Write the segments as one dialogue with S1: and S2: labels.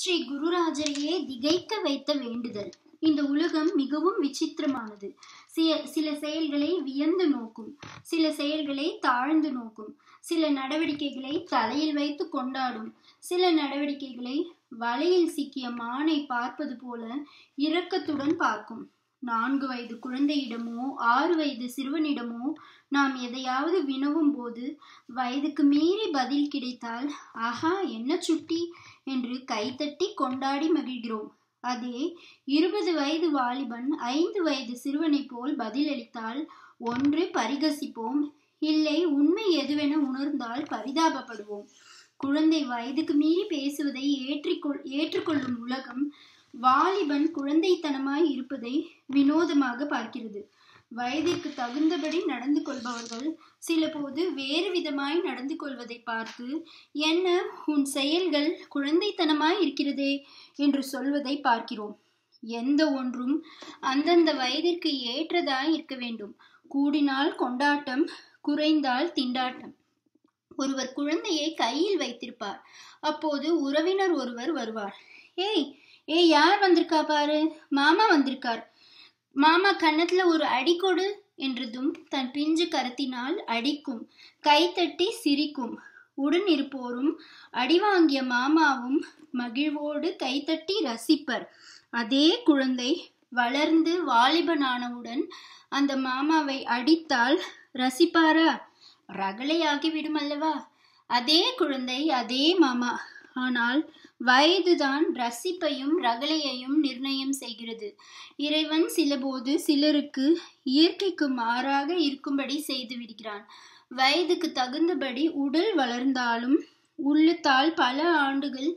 S1: ஸ்ரீ குருராஜரையே திகைக்க வைத்த வேண்டுதல் இந்த உலகம் மிகவும் விசித்திரமானது சில செயல்களை வியந்து நோக்கும் சில செயல்களை தாழ்ந்து நோக்கும் சில நடவடிக்கைகளை தலையில் வைத்து கொண்டாடும் சில நடவடிக்கைகளை வலையில் சிக்கிய மானை பார்ப்பது போல இரக்கத்துடன் பார்க்கும் நான்கு வயது குழந்தையிடமோ ஆறு வயது சிறுவனிடமோ நாம் எதையாவது வினவும் போது வயதுக்கு மீறி பதில் கிடைத்தால் ஆஹா என்ன சுட்டி என்று கைத்தட்டி கொண்டாடி மகிழ்கிறோம் அதே இருபது வயது வாலிபன் ஐந்து வயது சிறுவனை போல் பதிலளித்தால் ஒன்று பரிகசிப்போம் இல்லை உண்மை எதுவென உணர்ந்தால் பரிதாபப்படுவோம் குழந்தை வயதுக்கு மீறி பேசுவதை ஏற்றிக்கொள் ஏற்றுக்கொள்ளும் உலகம் வாலிபன் குழந்தைத்தனமாய் இருப்பதை வினோதமாக பார்க்கிறது வயதிற்கு தகுந்தபடி நடந்து கொள்பவர்கள் சில போது வேறு விதமாய் நடந்து கொள்வதை பார்த்து என்ன உன் செயல்கள் குழந்தைத்தனமாய் இருக்கிறதே என்று சொல்வதை பார்க்கிறோம் எந்த ஒன்றும் அந்தந்த வயதிற்கு ஏற்றதாய் இருக்க வேண்டும் கூடினால் கொண்டாட்டம் குறைந்தால் திண்டாட்டம் ஒருவர் குழந்தையை கையில் வைத்திருப்பார் அப்போது உறவினர் ஒருவர் வருவார் ஏய் ஏய் யார் வந்திருக்கா பாரு மாமா வந்திருக்கார் மாமா கன்னத்துல ஒரு அடிக்கொடு என்றதும் தன் பிஞ்சு கருத்தினால் அடிக்கும் தட்டி சிரிக்கும் உடன் இருப்போரும் அடி வாங்கிய மாமாவும் மகிழ்வோடு கைத்தட்டி ரசிப்பர் அதே குழந்தை வளர்ந்து வாலிபனானவுடன் அந்த மாமாவை அடித்தால் ரசிப்பாரா ரகலையாகி விடும் அல்லவா அதே குழந்தை அதே மாமா ஆனால் வயதுதான் ரசிப்பையும் ரகலையையும் நிர்ணயம் செய்கிறது இறைவன் சிலபோது சிலருக்கு இயற்கைக்கு மாறாக இருக்கும்படி செய்து விடுகிறான் வயதுக்கு தகுந்தபடி உடல் வளர்ந்தாலும் உள்ளத்தால் பல ஆண்டுகள்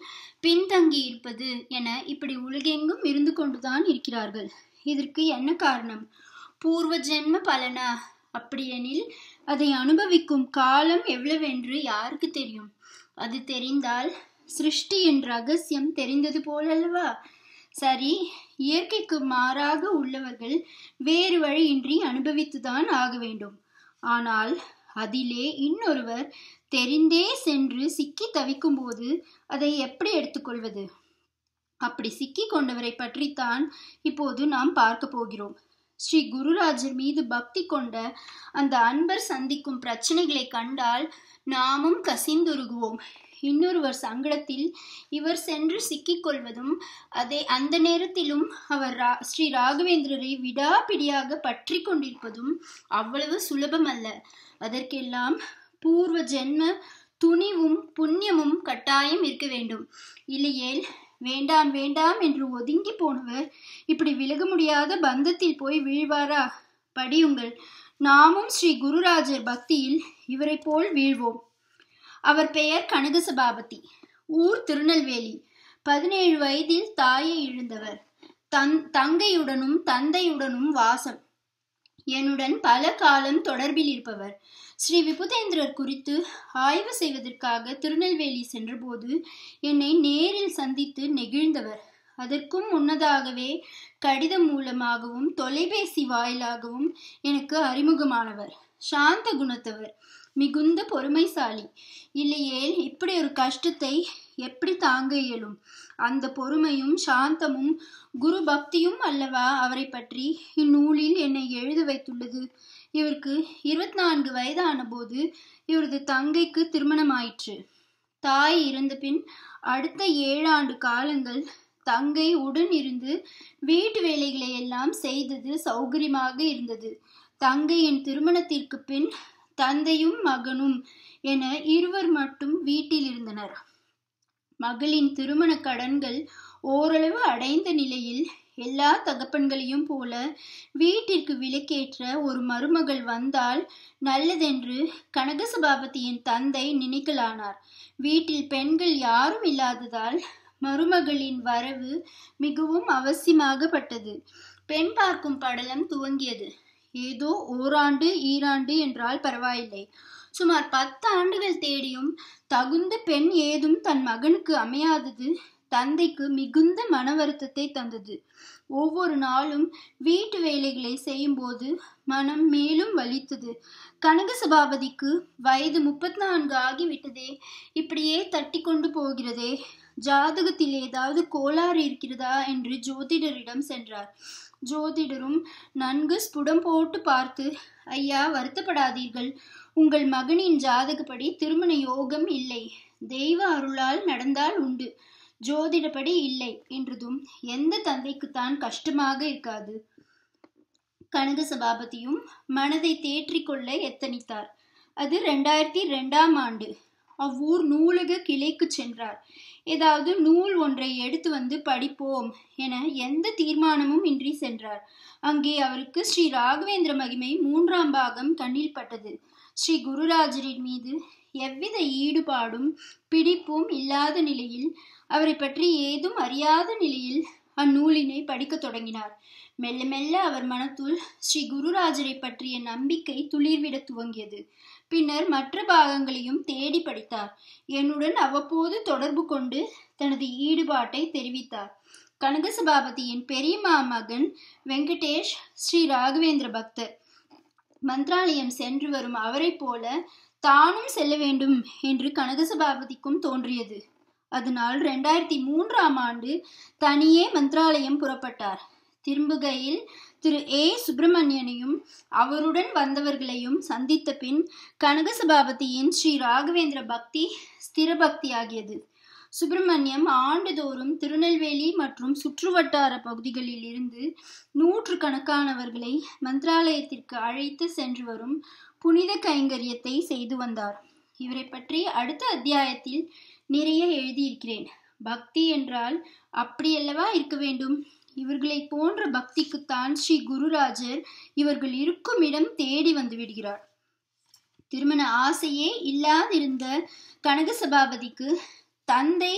S1: பின்தங்கி இருப்பது என இப்படி உலகெங்கும் இருந்து கொண்டுதான் இருக்கிறார்கள் இதற்கு என்ன காரணம் பூர்வ ஜென்ம பலனா அப்படியெனில் அதை அனுபவிக்கும் காலம் எவ்வளவென்று யாருக்கு தெரியும் அது தெரிந்தால் சிருஷ்டி என்ற ரகசியம் தெரிந்தது போலல்லவா சரி இயற்கைக்கு மாறாக உள்ளவர்கள் வேறு வழியின்றி அனுபவித்துதான் ஆக வேண்டும் ஆனால் அதிலே இன்னொருவர் தெரிந்தே சென்று சிக்கி தவிக்கும் போது அதை எப்படி எடுத்துக்கொள்வது அப்படி சிக்கி கொண்டவரை பற்றித்தான் இப்போது நாம் பார்க்க போகிறோம் ஸ்ரீ குருராஜர் மீது பக்தி கொண்ட அந்த அன்பர் சந்திக்கும் பிரச்சனைகளை கண்டால் நாமும் கசிந்துருகுவோம் இன்னொருவர் சங்கடத்தில் இவர் சென்று சிக்கிக்கொள்வதும் அதே அந்த நேரத்திலும் அவர் ரா ஸ்ரீ ராகவேந்திரரை விடாபிடியாக பற்றி கொண்டிருப்பதும் அவ்வளவு சுலபம் அல்ல அதற்கெல்லாம் பூர்வ ஜென்ம துணிவும் புண்ணியமும் கட்டாயம் இருக்க வேண்டும் இல்லையேல் வேண்டாம் வேண்டாம் என்று ஒதுங்கி போனவர் இப்படி விலக முடியாத பந்தத்தில் போய் வீழ்வாரா படியுங்கள் நாமும் ஸ்ரீ குருராஜர் பக்தியில் இவரை போல் வீழ்வோம் அவர் பெயர் கனக சபாபதி ஊர் திருநெல்வேலி பதினேழு வயதில் தாயை இழந்தவர் தன் தங்கையுடனும் தந்தையுடனும் வாசம் என்னுடன் பல காலம் தொடர்பில் இருப்பவர் ஸ்ரீ விபுதேந்திரர் குறித்து ஆய்வு செய்வதற்காக திருநெல்வேலி சென்றபோது என்னை நேரில் சந்தித்து நெகிழ்ந்தவர் அதற்கும் முன்னதாகவே கடிதம் மூலமாகவும் தொலைபேசி வாயிலாகவும் எனக்கு அறிமுகமானவர் சாந்த குணத்தவர் மிகுந்த பொறுமைசாலி இல்லையேல் இப்படி ஒரு கஷ்டத்தை எப்படி தாங்க இயலும் அந்த பொறுமையும் சாந்தமும் குரு பக்தியும் அல்லவா அவரை பற்றி இந்நூலில் என்னை எழுத வைத்துள்ளது இவருக்கு இருபத்தி நான்கு வயதான போது இவரது தங்கைக்கு திருமணமாயிற்று தாய் இறந்த பின் அடுத்த ஏழாண்டு காலங்கள் தங்கை உடன் இருந்து வீட்டு வேலைகளை எல்லாம் செய்தது சௌகரியமாக இருந்தது தங்கையின் திருமணத்திற்கு பின் தந்தையும் மகனும் என இருவர் மட்டும் வீட்டில் இருந்தனர் மகளின் திருமண கடன்கள் ஓரளவு அடைந்த நிலையில் எல்லா தகப்பன்களையும் போல வீட்டிற்கு விலக்கேற்ற ஒரு மருமகள் வந்தால் நல்லதென்று கனகசபாபதியின் தந்தை நினைக்கலானார் வீட்டில் பெண்கள் யாரும் இல்லாததால் மருமகளின் வரவு மிகவும் அவசியமாகப்பட்டது பெண் பார்க்கும் படலம் துவங்கியது ஏதோ ஓராண்டு ஈராண்டு என்றால் பரவாயில்லை சுமார் பத்து ஆண்டுகள் தேடியும் தகுந்த பெண் ஏதும் தன் மகனுக்கு அமையாதது தந்தைக்கு மிகுந்த மன வருத்தத்தை தந்தது ஒவ்வொரு நாளும் வீட்டு வேலைகளை செய்யும்போது மனம் மேலும் வலித்தது கனக சபாபதிக்கு வயது முப்பத்தி நான்கு ஆகிவிட்டதே இப்படியே தட்டி கொண்டு போகிறதே ஜாதகத்தில் ஏதாவது கோளாறு இருக்கிறதா என்று ஜோதிடரிடம் சென்றார் ஜோதிடரும் நன்கு ஸ்புடம் போட்டு பார்த்து ஐயா வருத்தப்படாதீர்கள் உங்கள் மகனின் ஜாதகப்படி திருமண யோகம் இல்லை தெய்வ அருளால் நடந்தால் உண்டு ஜோதிடப்படி இல்லை என்றதும் எந்த தந்தைக்குத்தான் கஷ்டமாக இருக்காது கனக சபாபதியும் மனதை தேற்றிக்கொள்ள எத்தனித்தார் அது ரெண்டாயிரத்தி ரெண்டாம் ஆண்டு அவ்வூர் நூலக கிளைக்கு சென்றார் ஏதாவது நூல் ஒன்றை எடுத்து வந்து படிப்போம் என எந்த தீர்மானமும் இன்றி சென்றார் அங்கே அவருக்கு ஸ்ரீ ராகவேந்திர மகிமை மூன்றாம் பாகம் கண்ணில் பட்டது ஸ்ரீ குருராஜரின் மீது எவ்வித ஈடுபாடும் பிடிப்பும் இல்லாத நிலையில் அவரை பற்றி ஏதும் அறியாத நிலையில் அந்நூலினை படிக்க தொடங்கினார் மெல்ல மெல்ல அவர் மனத்துள் ஸ்ரீ குருராஜரை பற்றிய நம்பிக்கை துளிர்விட துவங்கியது பின்னர் மற்ற பாகங்களையும் தேடி படித்தார் என்னுடன் அவ்வப்போது தொடர்பு கொண்டு தனது ஈடுபாட்டை தெரிவித்தார் கனக சபாபதியின் பெரியமா மகன் வெங்கடேஷ் ஸ்ரீ ராகவேந்திர பக்தர் மந்திராலயம் சென்று வரும் அவரை போல தானும் செல்ல வேண்டும் என்று கனகசபாபதிக்கும் தோன்றியது அதனால் ரெண்டாயிரத்தி மூன்றாம் ஆண்டு தனியே மந்திராலயம் புறப்பட்டார் திரும்புகையில் திரு ஏ சுப்பிரமணியனையும் அவருடன் வந்தவர்களையும் சந்தித்த பின் கனகசபாபதியின் ஸ்ரீ ராகவேந்திர பக்தி ஸ்திர பக்தியாகியது சுப்பிரமணியம் ஆண்டுதோறும் திருநெல்வேலி மற்றும் சுற்றுவட்டார பகுதிகளில் இருந்து நூற்று கணக்கானவர்களை மந்திராலயத்திற்கு அழைத்து சென்று வரும் புனித கைங்கரியத்தை செய்து வந்தார் இவரை பற்றி அடுத்த அத்தியாயத்தில் நிறைய எழுதியிருக்கிறேன் பக்தி என்றால் அப்படியல்லவா இருக்க வேண்டும் இவர்களை போன்ற பக்திக்குத்தான் ஸ்ரீ குருராஜர் இவர்கள் இருக்கும் இடம் தேடி வந்து விடுகிறார் திருமண ஆசையே இல்லாதிருந்த கனக சபாபதிக்கு தந்தை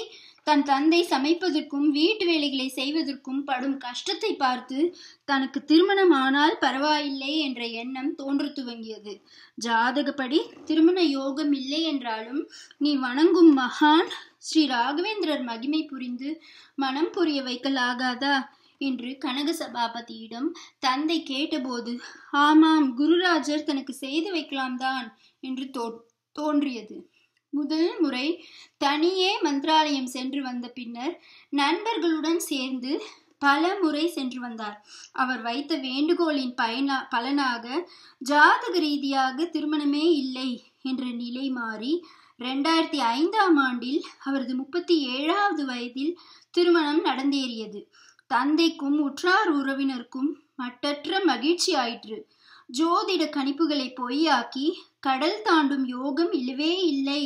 S1: தன் தந்தை சமைப்பதற்கும் வீட்டு வேலைகளை செய்வதற்கும் படும் கஷ்டத்தை பார்த்து தனக்கு திருமணம் ஆனால் பரவாயில்லை என்ற எண்ணம் தோன்ற துவங்கியது ஜாதகப்படி திருமண யோகம் இல்லை என்றாலும் நீ வணங்கும் மகான் ஸ்ரீ ராகவேந்திரர் மகிமை புரிந்து மனம் புரிய வைக்கலாகாதா என்று கனக சபாபதியிடம் தந்தை கேட்டபோது ஆமாம் குருராஜர் தனக்கு செய்து வைக்கலாம் தான் என்று தோ தோன்றியது முதல் முறை தனியே மந்திராலயம் சென்று வந்த பின்னர் நண்பர்களுடன் சேர்ந்து பல முறை சென்று வந்தார் அவர் வைத்த வேண்டுகோளின் பயனா பலனாக ஜாதக ரீதியாக திருமணமே இல்லை என்ற நிலை மாறி ரெண்டாயிரத்தி ஐந்தாம் ஆண்டில் அவரது முப்பத்தி ஏழாவது வயதில் திருமணம் நடந்தேறியது தந்தைக்கும் உற்றார் உறவினருக்கும் மட்டற்ற மகிழ்ச்சி ஆயிற்று ஜோதிட கணிப்புகளை பொய்யாக்கி கடல் தாண்டும் யோகம் இல்லவே இல்லை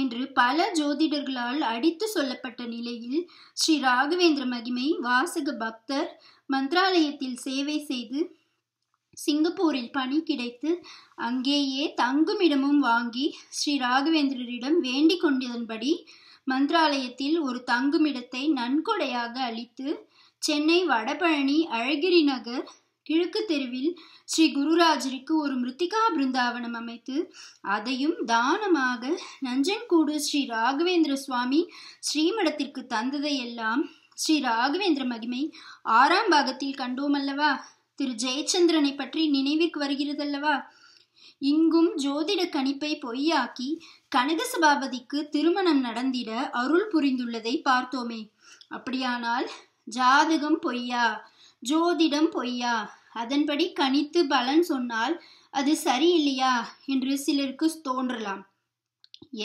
S1: என்று பல ஜோதிடர்களால் அடித்து சொல்லப்பட்ட நிலையில் ஸ்ரீ ராகவேந்திர மகிமை வாசக பக்தர் மந்திராலயத்தில் சேவை செய்து சிங்கப்பூரில் பணி கிடைத்து அங்கேயே தங்குமிடமும் வாங்கி ஸ்ரீ ராகவேந்திரரிடம் வேண்டிக் கொண்டதன்படி மந்திராலயத்தில் ஒரு தங்குமிடத்தை நன்கொடையாக அளித்து சென்னை வடபழனி அழகிரி நகர் கிழக்கு தெருவில் ஸ்ரீ குருராஜருக்கு ஒரு மிருத்திகா பிருந்தாவனம் அமைத்து அதையும் தானமாக நஞ்சன்கூடு ஸ்ரீ ராகவேந்திர சுவாமி ஸ்ரீமடத்திற்கு தந்ததையெல்லாம் ஸ்ரீ ராகவேந்திர மகிமை ஆறாம் பாகத்தில் கண்டோம் அல்லவா திரு ஜெயச்சந்திரனை பற்றி நினைவிற்கு வருகிறதல்லவா இங்கும் ஜோதிட கணிப்பை பொய்யாக்கி கனக சபாபதிக்கு திருமணம் நடந்திட அருள் புரிந்துள்ளதை பார்த்தோமே அப்படியானால் ஜாதகம் பொய்யா ஜோதிடம் பொய்யா அதன்படி கணித்து பலன் சொன்னால் அது சரி இல்லையா என்று சிலருக்கு தோன்றலாம்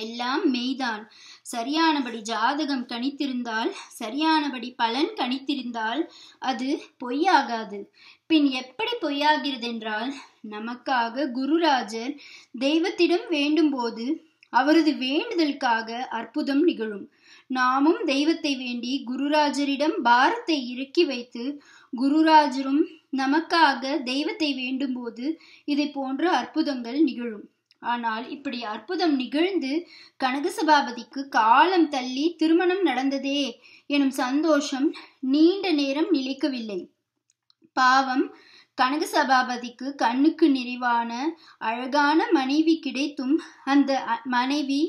S1: எல்லாம் மெய்தான் சரியானபடி ஜாதகம் கணித்திருந்தால் சரியானபடி பலன் கணித்திருந்தால் அது பொய்யாகாது பின் எப்படி பொய்யாகிறது என்றால் நமக்காக குருராஜர் தெய்வத்திடம் வேண்டும் போது அவரது வேண்டுதலுக்காக அற்புதம் நிகழும் நாமும் தெய்வத்தை வேண்டி குருராஜரிடம் பாரத்தை இறக்கி வைத்து குருராஜரும் நமக்காக தெய்வத்தை வேண்டும் போது இதை போன்ற அற்புதங்கள் நிகழும் ஆனால் இப்படி அற்புதம் நிகழ்ந்து கனகசபாபதிக்கு காலம் தள்ளி திருமணம் நடந்ததே எனும் சந்தோஷம் நீண்ட நேரம் நிலைக்கவில்லை பாவம் கனக சபாபதிக்கு கண்ணுக்கு நிறைவான அழகான மனைவி கிடைத்தும் அந்த மனைவி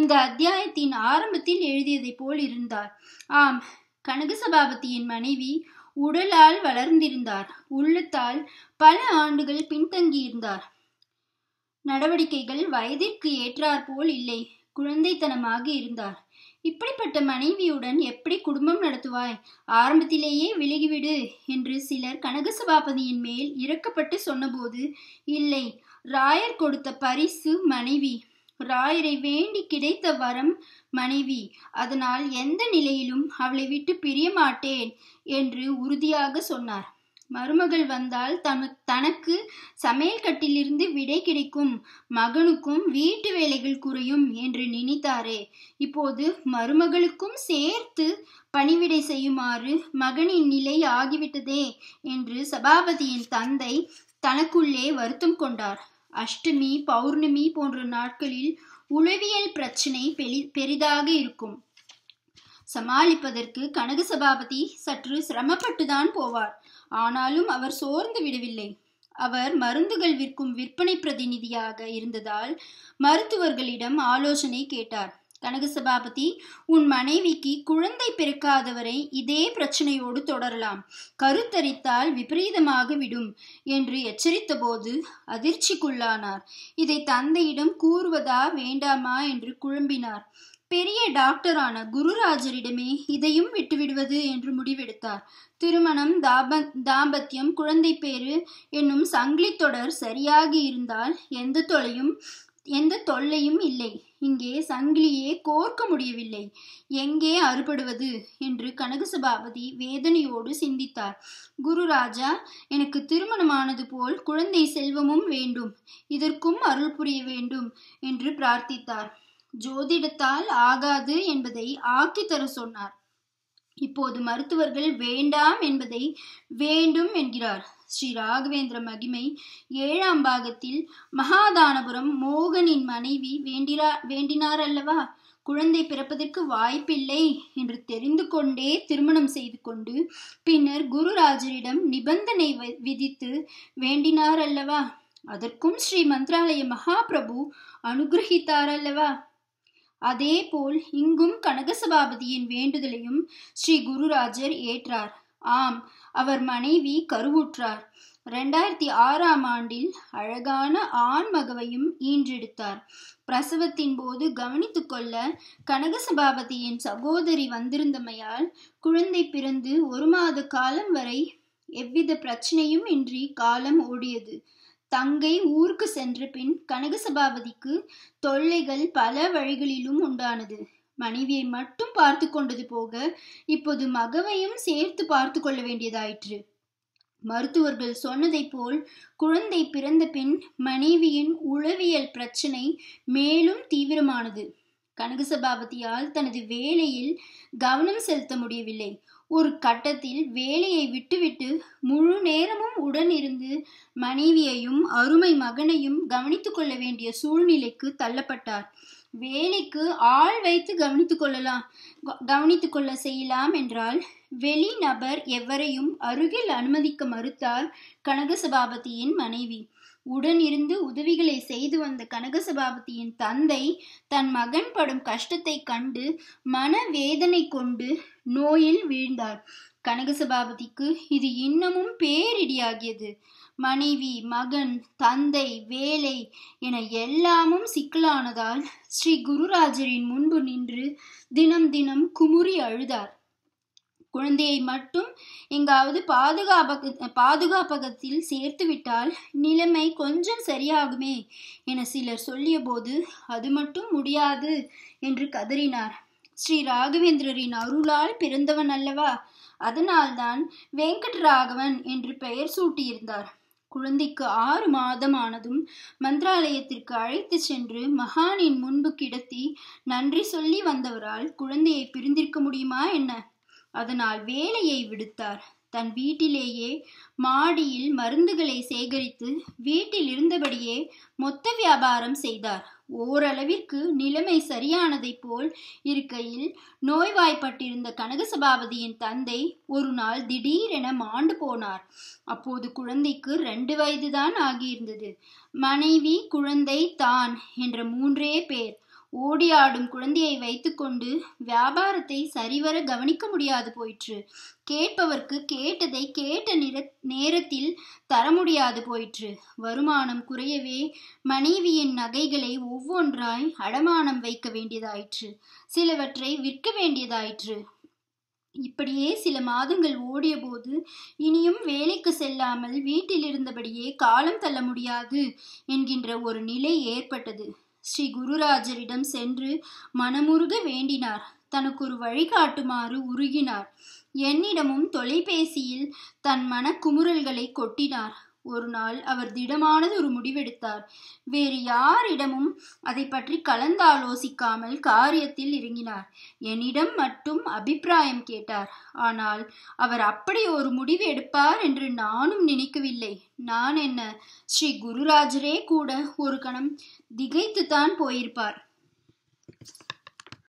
S1: இந்த அத்தியாயத்தின் ஆரம்பத்தில் எழுதியதை போல் இருந்தார் ஆம் கனக சபாபதியின் மனைவி உடலால் வளர்ந்திருந்தார் உள்ளத்தால் பல ஆண்டுகள் பின்தங்கியிருந்தார் நடவடிக்கைகள் வயதிற்கு ஏற்றாற்போல் இல்லை குழந்தைத்தனமாக இருந்தார் இப்படிப்பட்ட மனைவியுடன் எப்படி குடும்பம் நடத்துவாய் ஆரம்பத்திலேயே விலகிவிடு என்று சிலர் கனகசபாபதியின் மேல் இறக்கப்பட்டு சொன்னபோது இல்லை ராயர் கொடுத்த பரிசு மனைவி ராயரை வேண்டி கிடைத்த வரம் மனைவி அதனால் எந்த நிலையிலும் அவளை விட்டு பிரிய மாட்டேன் என்று உறுதியாக சொன்னார் மருமகள் வந்தால் தனு தனக்கு சமையல் கட்டிலிருந்து விடை கிடைக்கும் மகனுக்கும் வீட்டு வேலைகள் குறையும் என்று நினைத்தாரே இப்போது மருமகளுக்கும் சேர்த்து பணிவிடை செய்யுமாறு மகனின் நிலை ஆகிவிட்டதே என்று சபாபதியின் தந்தை தனக்குள்ளே வருத்தம் கொண்டார் அஷ்டமி பௌர்ணமி போன்ற நாட்களில் உளவியல் பிரச்சினை பெரிதாக இருக்கும் சமாளிப்பதற்கு கனக சபாபதி சற்று சிரமப்பட்டுதான் போவார் ஆனாலும் அவர் சோர்ந்து விடவில்லை அவர் மருந்துகள் விற்கும் விற்பனை பிரதிநிதியாக இருந்ததால் மருத்துவர்களிடம் ஆலோசனை கேட்டார் கனக சபாபதி உன் மனைவிக்கு குழந்தை பிறக்காதவரை இதே பிரச்சனையோடு தொடரலாம் கருத்தரித்தால் விபரீதமாக விடும் என்று எச்சரித்த போது அதிர்ச்சிக்குள்ளானார் இதை தந்தையிடம் கூறுவதா வேண்டாமா என்று குழம்பினார் பெரிய டாக்டரான குருராஜரிடமே இதையும் விட்டுவிடுவது என்று முடிவெடுத்தார் திருமணம் தாப தாம்பத்தியம் குழந்தை பேரு என்னும் சங்கிலி தொடர் சரியாகி இருந்தால் எந்த தொலையும் எந்த தொல்லையும் இல்லை இங்கே சங்கிலியே கோர்க்க முடியவில்லை எங்கே அறுபடுவது என்று கனகசபாபதி வேதனையோடு சிந்தித்தார் குருராஜா எனக்கு திருமணமானது போல் குழந்தை செல்வமும் வேண்டும் இதற்கும் அருள் புரிய வேண்டும் என்று பிரார்த்தித்தார் ஜோதிடத்தால் ஆகாது என்பதை ஆக்கி தர சொன்னார் இப்போது மருத்துவர்கள் வேண்டாம் என்பதை வேண்டும் என்கிறார் ஸ்ரீ ராகவேந்திர மகிமை ஏழாம் பாகத்தில் மகாதானபுரம் மோகனின் மனைவி வேண்டிரா வேண்டினார் அல்லவா குழந்தை பிறப்பதற்கு வாய்ப்பில்லை என்று தெரிந்து கொண்டே திருமணம் செய்து கொண்டு பின்னர் குருராஜரிடம் நிபந்தனை விதித்து வேண்டினார் அல்லவா அதற்கும் ஸ்ரீ மந்திராலய மகாபிரபு அனுகிரகித்தார் அல்லவா அதேபோல் இங்கும் கனகசபாபதியின் வேண்டுதலையும் ஸ்ரீ குருராஜர் ஏற்றார் ஆம் அவர் மனைவி கருவுற்றார் ரெண்டாயிரத்தி ஆறாம் ஆண்டில் அழகான ஆண் மகவையும் ஈன்றெடுத்தார் பிரசவத்தின் போது கவனித்து கொள்ள கனகசபாபதியின் சகோதரி வந்திருந்தமையால் குழந்தை பிறந்து ஒரு மாத காலம் வரை எவ்வித பிரச்சனையும் இன்றி காலம் ஓடியது தங்கை ஊருக்கு சென்ற பின் கனகசபாபதிக்கு தொல்லைகள் பல வழிகளிலும் உண்டானது மனைவியை மட்டும் பார்த்து கொண்டது போக இப்போது மகவையும் சேர்த்து பார்த்து கொள்ள வேண்டியதாயிற்று மருத்துவர்கள் சொன்னதைப் போல் குழந்தை பிறந்த பின் மனைவியின் உளவியல் பிரச்சனை மேலும் தீவிரமானது கனகசபாபதியால் தனது வேலையில் கவனம் செலுத்த முடியவில்லை ஒரு கட்டத்தில் வேலையை விட்டுவிட்டு முழு நேரமும் உடனிருந்து மனைவியையும் அருமை மகனையும் கவனித்து கொள்ள வேண்டிய சூழ்நிலைக்கு தள்ளப்பட்டார் வேலைக்கு ஆள் வைத்து கவனித்து கொள்ளலாம் கவனித்து கொள்ள செய்யலாம் என்றால் வெளிநபர் எவரையும் அருகில் அனுமதிக்க மறுத்தார் கனகசபாபதியின் மனைவி உடன் இருந்து உதவிகளை செய்து வந்த கனகசபாபதியின் தந்தை தன் மகன் படும் கஷ்டத்தை கண்டு மன வேதனை கொண்டு நோயில் வீழ்ந்தார் கனகசபாபதிக்கு இது இன்னமும் பேரிடியாகியது மனைவி மகன் தந்தை வேலை என எல்லாமும் சிக்கலானதால் ஸ்ரீ குருராஜரின் முன்பு நின்று தினம் தினம் குமுறி அழுதார் குழந்தையை மட்டும் எங்காவது பாதுகாப்பக பாதுகாப்பகத்தில் சேர்த்துவிட்டால் நிலைமை கொஞ்சம் சரியாகுமே என சிலர் சொல்லியபோது அது மட்டும் முடியாது என்று கதறினார் ஸ்ரீ ராகவேந்திரரின் அருளால் பிறந்தவன் அல்லவா அதனால்தான் வெங்கட்ராகவன் என்று பெயர் சூட்டியிருந்தார் குழந்தைக்கு ஆறு மாதம் ஆனதும் மந்திராலயத்திற்கு அழைத்து சென்று மகானின் முன்பு கிடத்தி நன்றி சொல்லி வந்தவரால் குழந்தையை பிரிந்திருக்க முடியுமா என்ன அதனால் வேலையை விடுத்தார் தன் வீட்டிலேயே மாடியில் மருந்துகளை சேகரித்து வீட்டில் இருந்தபடியே மொத்த வியாபாரம் செய்தார் ஓரளவிற்கு நிலைமை சரியானதை போல் இருக்கையில் நோய்வாய்ப்பட்டிருந்த கனகசபாபதியின் தந்தை ஒரு நாள் திடீரென மாண்டு போனார் அப்போது குழந்தைக்கு ரெண்டு வயதுதான் ஆகியிருந்தது மனைவி குழந்தை தான் என்ற மூன்றே பேர் ஓடி ஆடும் குழந்தையை வைத்துக்கொண்டு வியாபாரத்தை சரிவர கவனிக்க முடியாது போயிற்று கேட்பவர்க்கு கேட்டதை கேட்ட நிற நேரத்தில் தர முடியாது போயிற்று வருமானம் குறையவே மனைவியின் நகைகளை ஒவ்வொன்றாய் அடமானம் வைக்க வேண்டியதாயிற்று சிலவற்றை விற்க வேண்டியதாயிற்று இப்படியே சில மாதங்கள் ஓடிய போது இனியும் வேலைக்கு செல்லாமல் வீட்டில் இருந்தபடியே காலம் தள்ள முடியாது என்கின்ற ஒரு நிலை ஏற்பட்டது ஸ்ரீ குருராஜரிடம் சென்று மனமுருக வேண்டினார் தனக்கு ஒரு வழிகாட்டுமாறு உருகினார் என்னிடமும் தொலைபேசியில் தன் மனக்குமுறல்களை கொட்டினார் ஒரு நாள் அவர் திடமானது ஒரு முடிவெடுத்தார் வேறு யாரிடமும் அதை பற்றி கலந்தாலோசிக்காமல் காரியத்தில் இறங்கினார் என்னிடம் மட்டும் அபிப்பிராயம் கேட்டார் ஆனால் அவர் அப்படி ஒரு முடிவு எடுப்பார் என்று நானும் நினைக்கவில்லை நான் என்ன ஸ்ரீ குருராஜரே கூட ஒரு கணம் திகைத்துத்தான் போயிருப்பார்